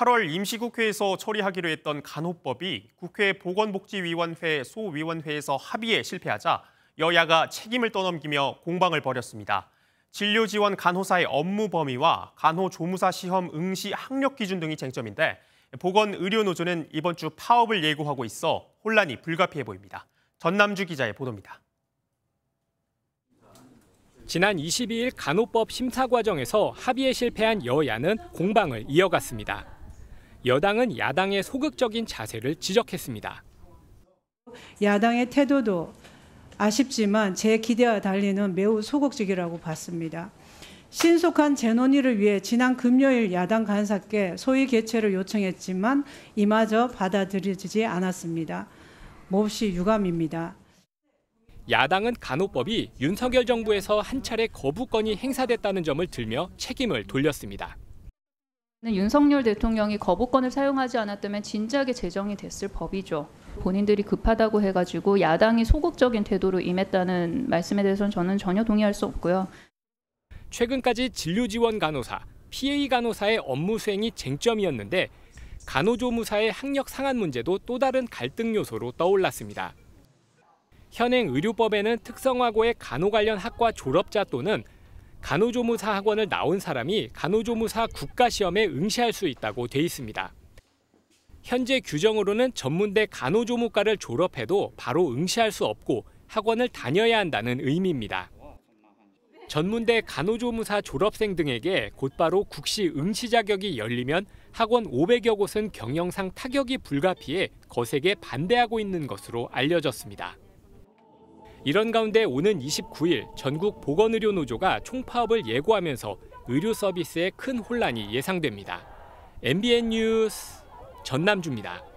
8월 임시국회에서 처리하기로 했던 간호법이 국회 보건복지위원회 소위원회에서 합의에 실패하자 여야가 책임을 떠넘기며 공방을 벌였습니다. 진료지원 간호사의 업무 범위와 간호조무사 시험 응시 학력 기준 등이 쟁점인데 보건의료노조는 이번 주 파업을 예고하고 있어 혼란이 불가피해 보입니다. 전남주 기자의 보도입니다. 지난 22일 간호법 심사 과정에서 합의에 실패한 여야는 공방을 이어갔습니다. 여당은 야당의 소극적인 자세를 지적했습니다. 야당의 태도도 아쉽지만 제 기대와 달리는 매우 소극적이라고 봤습니다. 신속한 재논의를 위해 지난 금요일 야당 간사께 소위 개최를 요청했지만 이마저 받아들여지지 않았습니다. 몹시 유감입니다. 야당은 간호법이 윤석열 정부에서 한 차례 거부권이 행사됐다는 점을 들며 책임을 돌렸습니다. 윤석열 대통령이 거부권을 사용하지 않았다면 진작에 제정이 됐을 법이죠. 본인들이 급하다고 해가지고 야당이 소극적인 태도로 임했다는 말씀에 대해서는 저는 전혀 동의할 수 없고요. 최근까지 진료지원 간호사, PA 간호사의 업무 수행이 쟁점이었는데 간호조무사의 학력 상한 문제도 또 다른 갈등 요소로 떠올랐습니다. 현행 의료법에는 특성화고의 간호 관련 학과 졸업자 또는 간호조무사 학원을 나온 사람이 간호조무사 국가시험에 응시할 수 있다고 돼 있습니다. 현재 규정으로는 전문대 간호조무과를 졸업해도 바로 응시할 수 없고 학원을 다녀야 한다는 의미입니다. 전문대 간호조무사 졸업생 등에게 곧바로 국시 응시 자격이 열리면 학원 500여 곳은 경영상 타격이 불가피해 거세게 반대하고 있는 것으로 알려졌습니다. 이런 가운데 오는 29일 전국 보건의료노조가 총파업을 예고하면서 의료 서비스에 큰 혼란이 예상됩니다. MBN 뉴스 전남주입니다.